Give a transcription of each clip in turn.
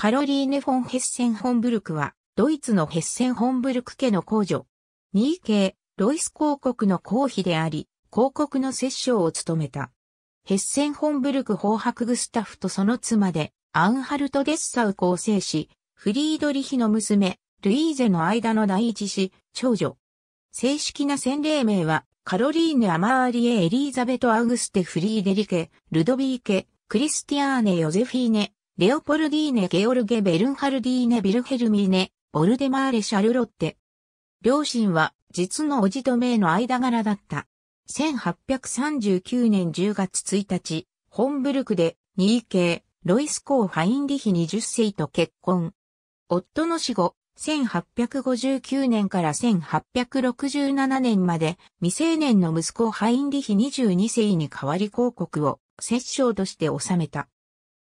カロリーネ・フォン・ヘッセン・ホンブルクは、ドイツのヘッセン・ホンブルク家の公女。ニー系、ロイス公国の公妃であり、公国の摂政を務めた。ヘッセン・ホンブルク法白グスタフとその妻で、アンハルト・デッサウ構成し、フリードリヒの娘、ルイーゼの間の第一子、長女。正式な洗礼名は、カロリーネ・アマーリエ・エリーザベト・アウグステ・フリーデリケ、ルドビーケ、クリスティアーネ・ヨゼフィーネ、レオポルディーネ・ゲオルゲ・ベルンハルディーネ・ビルヘルミーネ、ボルデマーレ・シャルロッテ。両親は実の叔父と名の間柄だった。1839年10月1日、ホンブルクで2系、ロイス・コー・ファインリヒ20世と結婚。夫の死後、1859年から1867年まで未成年の息子ハインリヒ22世に代わり広告を摂政として収めた。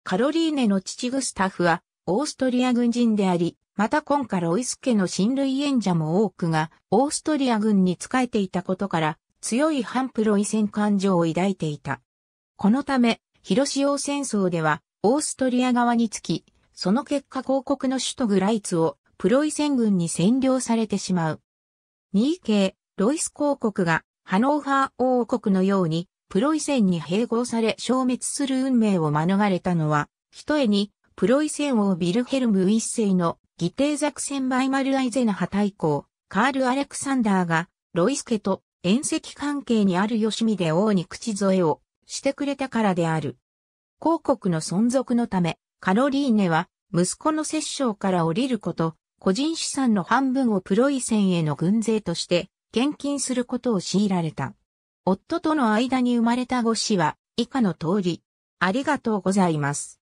カロリーネの父グスタフは、オーストリア軍人であり、また今からロイス家の親類縁者も多くが、オーストリア軍に仕えていたことから、強い反プロイセン感情を抱いていた。このため、広島戦争では、オーストリア側につき、その結果広告の首都グライツを、プロイセン軍に占領されてしまう。2位系、ロイス広告が、ハノーファー王国のように、プロイセンに併合され消滅する運命を免れたのは、ひとえに、プロイセン王ビルヘルム一世の議定作戦バイマルアイゼナ派対抗、カール・アレクサンダーが、ロイスケと遠赤関係にある吉見で王に口添えをしてくれたからである。広告の存続のため、カロリーネは、息子の摂政から降りること、個人資産の半分をプロイセンへの軍勢として、献金することを強いられた。夫との間に生まれた5子は以下の通り。ありがとうございます。